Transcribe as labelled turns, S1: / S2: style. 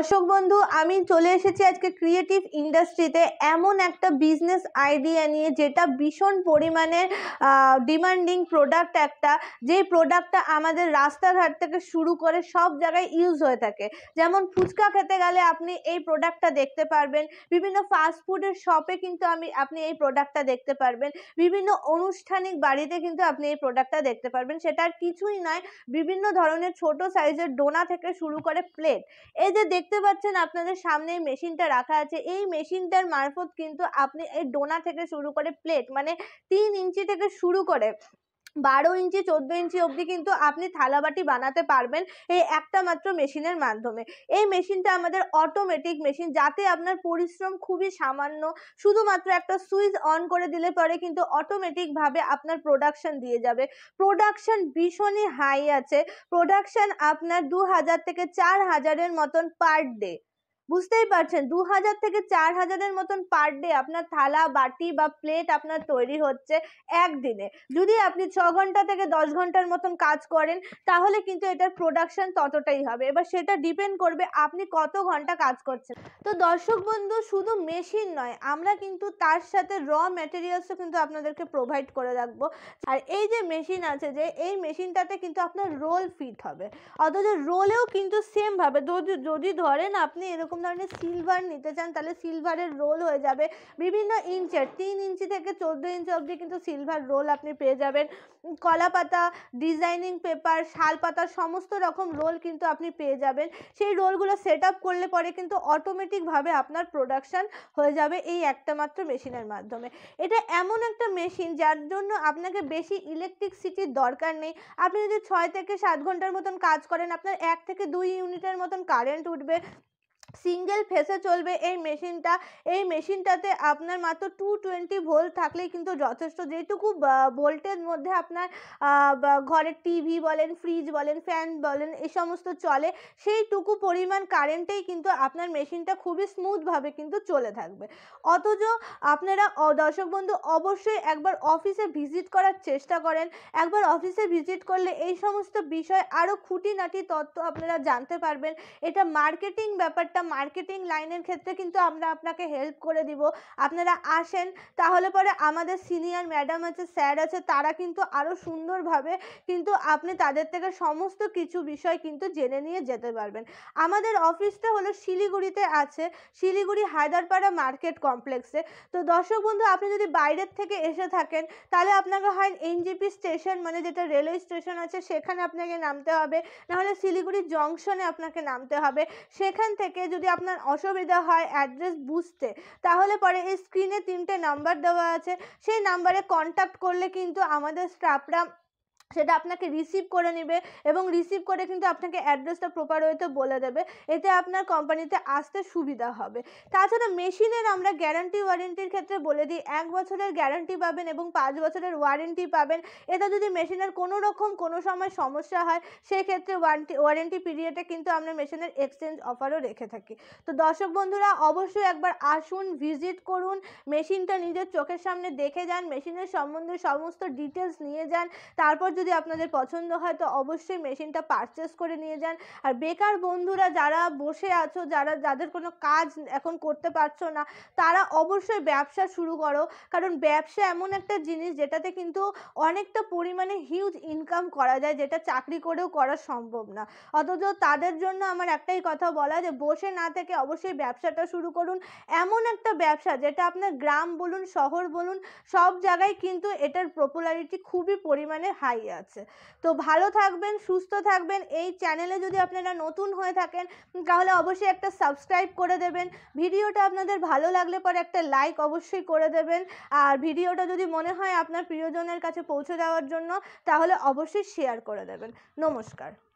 S1: দর্শক বন্ধু আমি চলে এসেছি আজকে ক্রিয়েটিভ ইন্ডাস্ট্রিতে এমন একটা বিজনেস আইডিয়া নিয়ে যেটা ভীষণ পরিমাণের ডিমান্ডিং প্রোডাক্ট একটা যেই প্রোডাক্টটা আমাদের রাস্তাঘাট থেকে শুরু করে সব জায়গায় ইউজ হয়ে থাকে যেমন ফুচকা খেতে গেলে আপনি এই প্রোডাক্টটা দেখতে পারবেন বিভিন্ন ফাস্টফুডের শপে কিন্তু আমি আপনি এই প্রোডাক্টটা দেখতে পারবেন বিভিন্ন অনুষ্ঠানিক বাড়িতে কিন্তু আপনি এই প্রোডাক্টটা দেখতে পারবেন সেটা আর কিছুই নয় বিভিন্ন ধরনের ছোট সাইজের ডোনা থেকে শুরু করে প্লেট এই যে দেখ দেখতে পাচ্ছেন আপনাদের সামনে এই মেশিনটা রাখা আছে এই মেশিনটার মারফত কিন্তু আপনি এই ডোনা থেকে শুরু করে প্লেট মানে তিন ইঞ্চি থেকে শুরু করে বারো ইঞ্চি চোদ্দো ইঞ্চি অবধি কিন্তু আপনি থালাবাটি বানাতে পারবেন এই একটা মাত্র মেশিনের মাধ্যমে এই মেশিনটা আমাদের অটোমেটিক মেশিন যাতে আপনার পরিশ্রম খুবই সামান্য শুধুমাত্র একটা সুইচ অন করে দিলে পরে কিন্তু অটোমেটিকভাবে আপনার প্রোডাকশন দিয়ে যাবে প্রোডাকশন ভীষণই হাই আছে প্রোডাকশন আপনার দু হাজার থেকে চার হাজারের মতন পার ডে বুঝতেই পারছেন দু হাজার থেকে চার হাজারের মতন পার ডে আপনার থালা বাটি বা প্লেট আপনার তৈরি হচ্ছে একদিনে যদি আপনি ছ ঘন্টা থেকে দশ ঘন্টার মতন কাজ করেন তাহলে কিন্তু এটার প্রোডাকশান ততটাই হবে এবার সেটা ডিপেন্ড করবে আপনি কত ঘন্টা কাজ করছেন তো দর্শক বন্ধু শুধু মেশিন নয় আমরা কিন্তু তার সাথে র ম্যাটেরিয়ালসও কিন্তু আপনাদেরকে প্রোভাইড করে রাখবো আর এই যে মেশিন আছে যে এই মেশিনটাতে কিন্তু আপনার রোল ফিট হবে অথচ রোলেও কিন্তু সেমভাবে যদি ধরেন আপনি এরকম ধরনের সিলভার নিতে চান তাহলে সিলভারের রোল হয়ে যাবে বিভিন্ন ইঞ্চের তিন ইঞ্চি থেকে চোদ্দো ইঞ্চি অবধি কিন্তু সিলভার রোল আপনি পেয়ে যাবেন কলা পাতা ডিজাইনিং পেপার শাল পাতা সমস্ত রকম রোল কিন্তু আপনি পেয়ে যাবেন সেই রোলগুলো সেট আপ করলে পরে কিন্তু অটোমেটিকভাবে আপনার প্রোডাকশান হয়ে যাবে এই একটা মাত্র মেশিনের মাধ্যমে এটা এমন একটা মেশিন যার জন্য আপনাকে বেশি ইলেকট্রিসিটির দরকার নেই আপনি যদি ছয় থেকে সাত ঘন্টার মতন কাজ করেন আপনার এক থেকে দুই ইউনিটের মতন কারেন্ট উঠবে সিঙ্গেল ফেসে চলবে এই মেশিনটা এই মেশিনটাতে আপনার মাত্র টু টোয়েন্টি ভোল্ট থাকলেই কিন্তু যথেষ্ট যেটুকু ভোল্টের মধ্যে আপনার ঘরের টিভি বলেন ফ্রিজ বলেন ফ্যান বলেন এই সমস্ত চলে সেইটুকু পরিমাণ কারেন্টেই কিন্তু আপনার মেশিনটা খুবই স্মুথভাবে কিন্তু চলে থাকবে অথচ আপনারা দর্শক বন্ধু অবশ্যই একবার অফিসে ভিজিট করার চেষ্টা করেন একবার অফিসে ভিজিট করলে এই সমস্ত বিষয় আরও খুঁটিনাটি তথ্য আপনারা জানতে পারবেন এটা মার্কেটিং ব্যাপারটা একটা মার্কেটিং লাইনের ক্ষেত্রে কিন্তু আমরা আপনাকে হেল্প করে দিব আপনারা আসেন তাহলে পরে আমাদের সিনিয়র ম্যাডাম আছে স্যার আছে তারা কিন্তু আরও সুন্দরভাবে কিন্তু আপনি তাদের থেকে সমস্ত কিছু বিষয় কিন্তু জেনে নিয়ে যেতে পারবেন আমাদের অফিসটা হলো শিলিগুড়িতে আছে শিলিগুড়ি হায়দারপাড়া মার্কেট কমপ্লেক্সে তো দর্শক বন্ধু আপনি যদি বাইরের থেকে এসে থাকেন তাহলে আপনাকে হয় এনজিপি স্টেশন মানে যেটা রেলওয়ে স্টেশন আছে সেখানে আপনাকে নামতে হবে নাহলে শিলিগুড়ি জংশনে আপনাকে নামতে হবে সেখান থেকে যদি আপনার অসুবিধা হয় অ্যাড্রেস বুঝতে তাহলে পরে এই স্ক্রিনে তিনটে নাম্বার দেওয়া আছে সেই নাম্বারে কন্ট্যাক্ট করলে কিন্তু আমাদের স্টাফরা সেটা আপনাকে রিসিভ করে নেবে এবং রিসিভ করে কিন্তু আপনাকে অ্যাড্রেসটা প্রপার ওয়েতে বলে দেবে এতে আপনার কোম্পানিতে আসতে সুবিধা হবে তাছাড়া মেশিনের আমরা গ্যারান্টি ওয়ারেন্টির ক্ষেত্রে বলে দিই এক বছরের গ্যারান্টি পাবেন এবং পাঁচ বছরের ওয়ারেন্টি পাবেন এটা যদি মেশিনের কোনো রকম কোনো সময় সমস্যা হয় সেক্ষেত্রে ওয়ারেন্টি ওয়ারেন্টি পিরিয়ডে কিন্তু আমরা মেশিনের এক্সচেঞ্জ অফারও রেখে থাকি তো দর্শক বন্ধুরা অবশ্যই একবার আসুন ভিজিট করুন মেশিনটা নিজের চোখের সামনে দেখে যান মেশিনের সম্বন্ধে সমস্ত ডিটেলস নিয়ে যান তারপর যদি আপনাদের পছন্দ হয় তো অবশ্যই মেশিনটা পারচেস করে নিয়ে যান আর বেকার বন্ধুরা যারা বসে আছো যারা যাদের কোনো কাজ এখন করতে পারছো না তারা অবশ্যই ব্যবসা শুরু করো কারণ ব্যবসা এমন একটা জিনিস যেটাতে কিন্তু অনেকটা পরিমাণে হিউজ ইনকাম করা যায় যেটা চাকরি করেও করা সম্ভব না অথচ তাদের জন্য আমার একটাই কথা বলা যে বসে না থেকে অবশ্যই ব্যবসাটা শুরু করুন এমন একটা ব্যবসা যেটা আপনার গ্রাম বলুন শহর বলুন সব জায়গায় কিন্তু এটার পপুলারিটি খুবই পরিমাণে হাই আছে তো ভালো থাকবেন সুস্থ থাকবেন এই চ্যানেলে যদি আপনারা নতুন হয়ে থাকেন তাহলে অবশ্যই একটা সাবস্ক্রাইব করে দেবেন ভিডিওটা আপনাদের ভালো লাগলে পরে একটা লাইক অবশ্যই করে দেবেন আর ভিডিওটা যদি মনে হয় আপনার প্রিয়জনের কাছে পৌঁছে দেওয়ার জন্য তাহলে অবশ্যই শেয়ার করে দেবেন নমস্কার